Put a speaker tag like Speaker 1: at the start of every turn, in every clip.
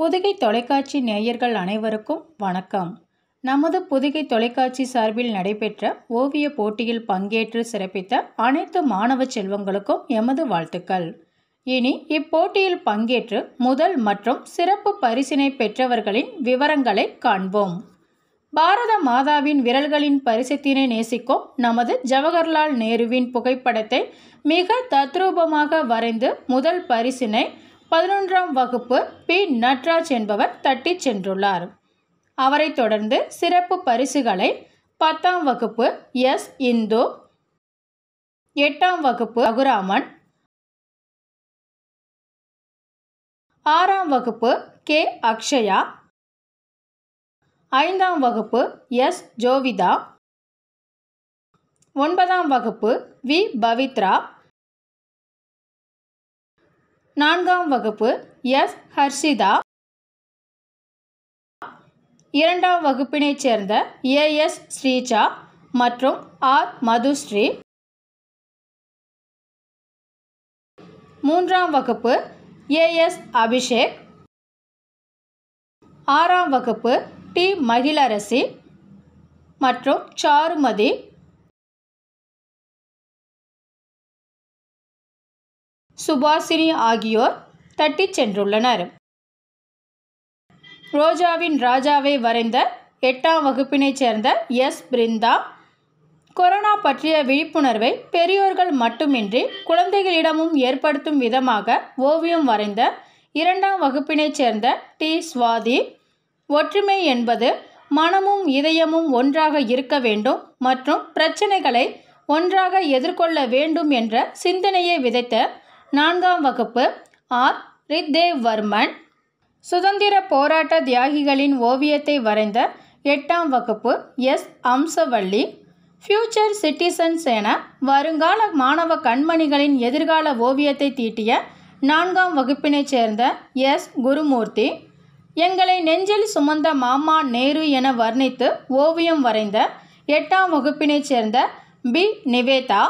Speaker 1: புதுகை தொலைக்காட்சி நேயர்கள் அனைவருக்கும் வணக்கம் நமது புதுகை தொலைக்காட்சி சார்பில் நடைபெற்ற ஓவிய போட்டியில் பங்கேற்று சிறப்பித்த அனைத்து மாணவ செல்வங்களுக்கும் எமது வாழ்த்துக்கள் இனி இப்போட்டியில் பங்கேற்று முதல் மற்றும் சிறப்பு பரிசினை பெற்றவர்களின் விவரங்களை காண்போம் பாரத மாதாவின் விரல்களின் பரிசத்தினை நேசிக்கும் நமது ஜவஹர்லால் நேருவின் புகைப்படத்தை மிக தத்ரூபமாக வரைந்து முதல் பரிசினை பதினொன்றாம் வகுப்பு பி நட்ராஜ் என்பவர் தட்டி சென்றுள்ளார் அவரை தொடர்ந்து சிறப்பு பரிசுகளை பத்தாம் வகுப்பு எஸ் இந்து எட்டாம் வகுப்பு
Speaker 2: ரகுராமன் ஆறாம் வகுப்பு கே அக்ஷயா ஐந்தாம் வகுப்பு எஸ் ஜோவிதா ஒன்பதாம் வகுப்பு வி பவித்ரா நான்காம் வகுப்பு எஸ் ஹர்ஷிதா இரண்டாம் வகுப்பினைச் சேர்ந்த ஏ எஸ் ஸ்ரீஜா மற்றும் ஆர் மதுஸ்ரீ மூன்றாம் வகுப்பு ஏ எஸ் அபிஷேக் ஆறாம் வகுப்பு டி மகிழரசி மற்றும் சாருமதி சுபாசினி ஆகியோர் தட்டி சென்றுள்ளனர்
Speaker 1: ரோஜாவின் ராஜாவை வரைந்த எட்டாம் வகுப்பினைச் சேர்ந்த எஸ் பிருந்தா கொரோனா பற்றிய விழிப்புணர்வை பெரியோர்கள் மட்டுமின்றி குழந்தைகளிடமும் ஏற்படுத்தும் விதமாக ஓவியம் வரைந்த இரண்டாம் வகுப்பினைச் சேர்ந்த டி சுவாதி ஒற்றுமை என்பது மனமும் இதயமும் ஒன்றாக இருக்க வேண்டும் மற்றும் பிரச்சனைகளை ஒன்றாக எதிர்கொள்ள வேண்டும் என்ற சிந்தனையை விதைத்த நான்காம் வகுப்பு ஆர் ரித்தேவ் வர்மன் சுதந்திர போராட்ட தியாகிகளின் ஓவியத்தை வரைந்த எட்டாம் வகுப்பு எஸ் அம்சவள்ளி ஃபியூச்சர் சிட்டிசன்ஸ் என வருங்கால மாணவ கண்மணிகளின் எதிர்கால ஓவியத்தை தீட்டிய நான்காம் வகுப்பினைச் சேர்ந்த எஸ் குருமூர்த்தி எங்களை நெஞ்சில் சுமந்த மாமா நேரு என வர்ணித்து ஓவியம் வரைந்த எட்டாம் வகுப்பினைச் சேர்ந்த பி நிவேதா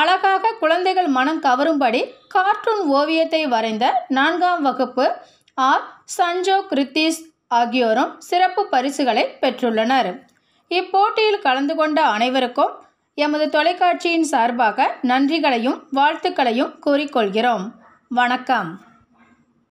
Speaker 1: அழகாக குழந்தைகள் மனம் கவரும்படி கார்ட்டூன் ஓவியத்தை வரைந்த நான்காம் வகுப்பு ஆர் சஞ்சோ கிருத்திஸ் ஆகியோரும் சிறப்பு பரிசுகளை பெற்றுள்ளனர் இப்போட்டியில் கலந்து கொண்ட அனைவருக்கும் எமது தொலைக்காட்சியின் சார்பாக நன்றிகளையும் வாழ்த்துக்களையும் கூறிக்கொள்கிறோம் வணக்கம்